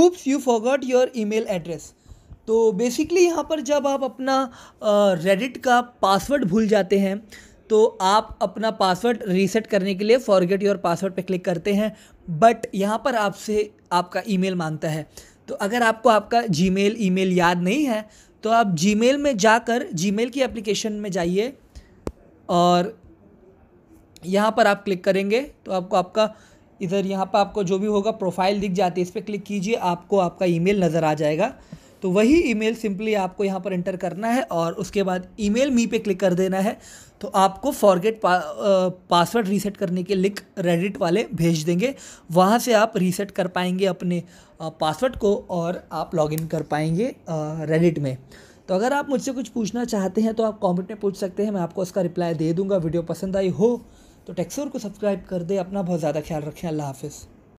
oops you forgot your email address तो basically यहाँ पर जब आप अपना रेडिट का पासवर्ड भूल जाते हैं तो आप अपना पासवर्ड रीसेट करने के लिए फॉरगेट योर पासवर्ड पे क्लिक करते हैं बट यहाँ पर आपसे आपका ईमेल मांगता है तो अगर आपको आपका जीमेल ईमेल याद नहीं है तो आप जीमेल में जाकर जीमेल की एप्लीकेशन में जाइए और यहाँ पर आप क्लिक करेंगे तो आपको आपका इधर यहाँ पर आपको जो भी होगा प्रोफाइल दिख जाती है इस पर क्लिक कीजिए आपको आपका ई नज़र आ जाएगा तो वही ईमेल सिंपली आपको यहाँ पर एंटर करना है और उसके बाद ईमेल मी पे क्लिक कर देना है तो आपको फॉरगेट पा, पासवर्ड रीसेट करने के लिंक रेडिट वाले भेज देंगे वहाँ से आप रीसेट कर पाएंगे अपने पासवर्ड को और आप लॉगिन कर पाएंगे रेडिट में तो अगर आप मुझसे कुछ पूछना चाहते हैं तो आप कमेंट में पूछ सकते हैं मैं आपको उसका रिप्लाई दे दूंगा वीडियो पसंद आई हो तो टेक्सोर को सब्सक्राइब कर दे अपना बहुत ज़्यादा ख्याल रखें अल्लाह हाफिज़